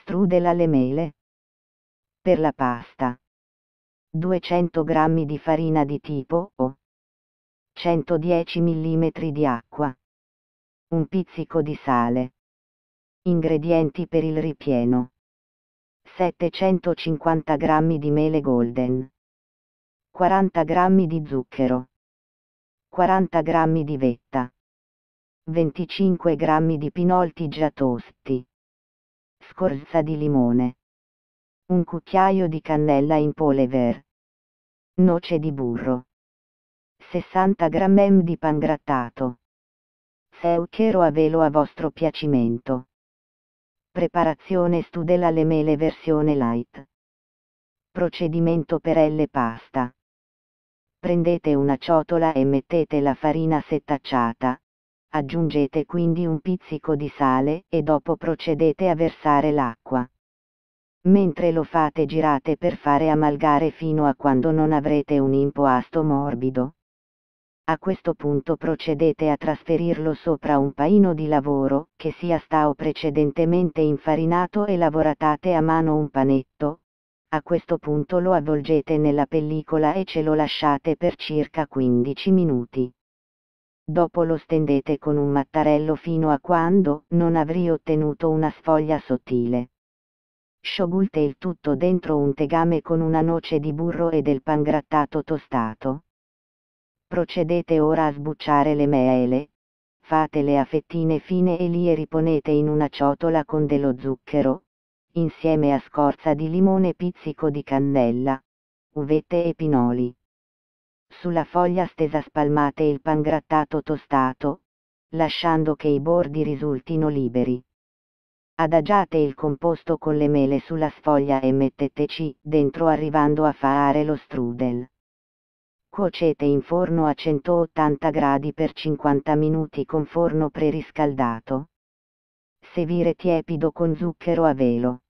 strudel alle mele. Per la pasta. 200 g di farina di tipo O. 110 mm di acqua. Un pizzico di sale. Ingredienti per il ripieno. 750 g di mele golden. 40 g di zucchero. 40 g di vetta. 25 g di pinolti già tosti scorza di limone. Un cucchiaio di cannella in polver. Noce di burro. 60 g di pan grattato. Seuchero a velo a vostro piacimento. Preparazione studella le mele versione light. Procedimento per L pasta. Prendete una ciotola e mettete la farina setacciata, Aggiungete quindi un pizzico di sale e dopo procedete a versare l'acqua. Mentre lo fate girate per fare amalgare fino a quando non avrete un impoasto morbido. A questo punto procedete a trasferirlo sopra un paino di lavoro, che sia stao precedentemente infarinato e lavoratate a mano un panetto. A questo punto lo avvolgete nella pellicola e ce lo lasciate per circa 15 minuti dopo lo stendete con un mattarello fino a quando non avrì ottenuto una sfoglia sottile. Sciogulte il tutto dentro un tegame con una noce di burro e del pan grattato tostato. Procedete ora a sbucciare le mele, fatele a fettine fine e li riponete in una ciotola con dello zucchero, insieme a scorza di limone pizzico di cannella, uvette e pinoli sulla foglia stesa spalmate il pan grattato tostato, lasciando che i bordi risultino liberi. Adagiate il composto con le mele sulla sfoglia e metteteci dentro arrivando a fare lo strudel. Cuocete in forno a 180 gradi per 50 minuti con forno preriscaldato. Servire tiepido con zucchero a velo.